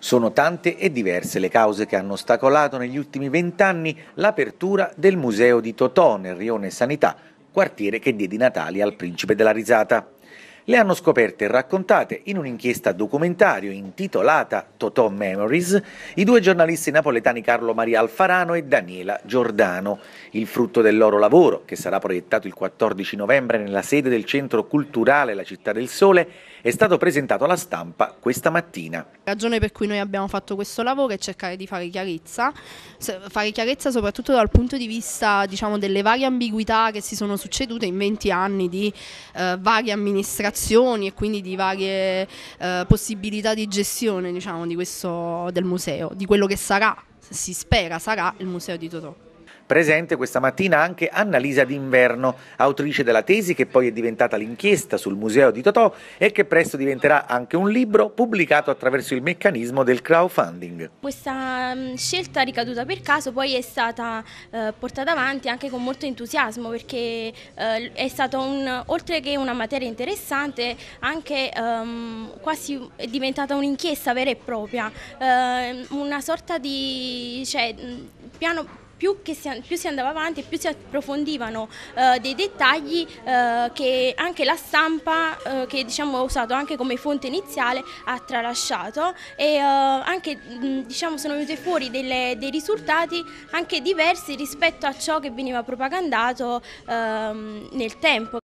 Sono tante e diverse le cause che hanno ostacolato negli ultimi vent'anni l'apertura del museo di Totò nel rione Sanità, quartiere che diede i Natali al principe della risata le hanno scoperte e raccontate in un'inchiesta documentario intitolata Totò Memories i due giornalisti napoletani Carlo Maria Alfarano e Daniela Giordano. Il frutto del loro lavoro, che sarà proiettato il 14 novembre nella sede del Centro Culturale La Città del Sole, è stato presentato alla stampa questa mattina. La ragione per cui noi abbiamo fatto questo lavoro è cercare di fare chiarezza, fare chiarezza soprattutto dal punto di vista diciamo, delle varie ambiguità che si sono succedute in 20 anni di eh, varie amministrazioni azioni e quindi di varie eh, possibilità di gestione diciamo, di questo, del museo, di quello che sarà, si spera sarà il museo di Totò. Presente questa mattina anche Annalisa D'Inverno, autrice della tesi che poi è diventata l'inchiesta sul museo di Totò e che presto diventerà anche un libro pubblicato attraverso il meccanismo del crowdfunding. Questa mm, scelta ricaduta per caso poi è stata eh, portata avanti anche con molto entusiasmo perché eh, è stata oltre che una materia interessante anche ehm, quasi è diventata un'inchiesta vera e propria, ehm, una sorta di cioè, mm, piano più, si, più si, andava avanti e più si approfondivano eh, dei dettagli eh, che anche la stampa, eh, che diciamo ho usato anche come fonte iniziale, ha tralasciato e eh, anche mh, diciamo, sono venute fuori delle, dei risultati anche diversi rispetto a ciò che veniva propagandato ehm, nel tempo.